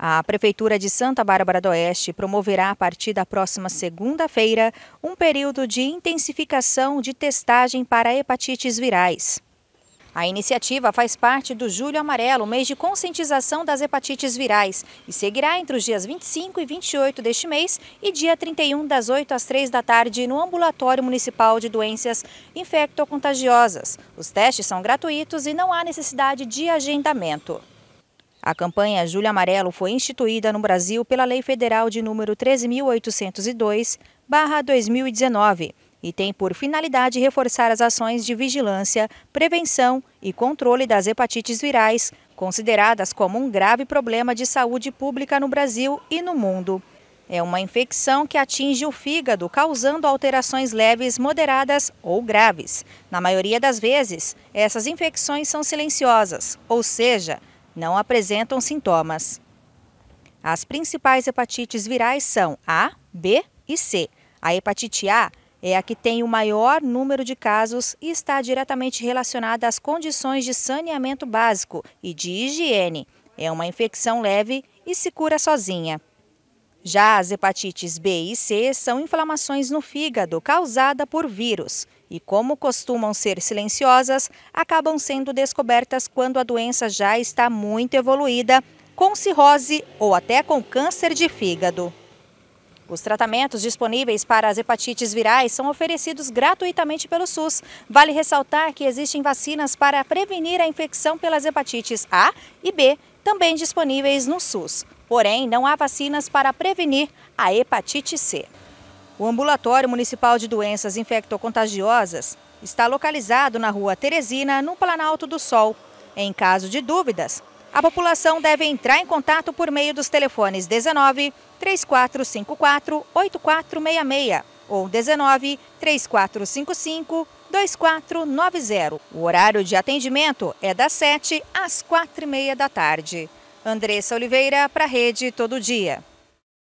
A Prefeitura de Santa Bárbara do Oeste promoverá a partir da próxima segunda-feira um período de intensificação de testagem para hepatites virais. A iniciativa faz parte do Julho Amarelo, mês de conscientização das hepatites virais, e seguirá entre os dias 25 e 28 deste mês e dia 31 das 8 às 3 da tarde no Ambulatório Municipal de Doenças Infectocontagiosas. Os testes são gratuitos e não há necessidade de agendamento. A campanha Julho Amarelo foi instituída no Brasil pela Lei Federal de número 13.802-2019 e tem por finalidade reforçar as ações de vigilância, prevenção e controle das hepatites virais, consideradas como um grave problema de saúde pública no Brasil e no mundo. É uma infecção que atinge o fígado, causando alterações leves, moderadas ou graves. Na maioria das vezes, essas infecções são silenciosas, ou seja, não apresentam sintomas. As principais hepatites virais são A, B e C. A hepatite A é a que tem o maior número de casos e está diretamente relacionada às condições de saneamento básico e de higiene. É uma infecção leve e se cura sozinha. Já as hepatites B e C são inflamações no fígado causada por vírus e, como costumam ser silenciosas, acabam sendo descobertas quando a doença já está muito evoluída, com cirrose ou até com câncer de fígado. Os tratamentos disponíveis para as hepatites virais são oferecidos gratuitamente pelo SUS. Vale ressaltar que existem vacinas para prevenir a infecção pelas hepatites A e B, também disponíveis no SUS. Porém, não há vacinas para prevenir a hepatite C. O Ambulatório Municipal de Doenças Infectocontagiosas está localizado na rua Teresina, no Planalto do Sol. Em caso de dúvidas, a população deve entrar em contato por meio dos telefones 19 3454 8466 ou 19 3455 2490. O horário de atendimento é das 7 às 4 e meia da tarde. Andressa Oliveira, para a Rede Todo Dia.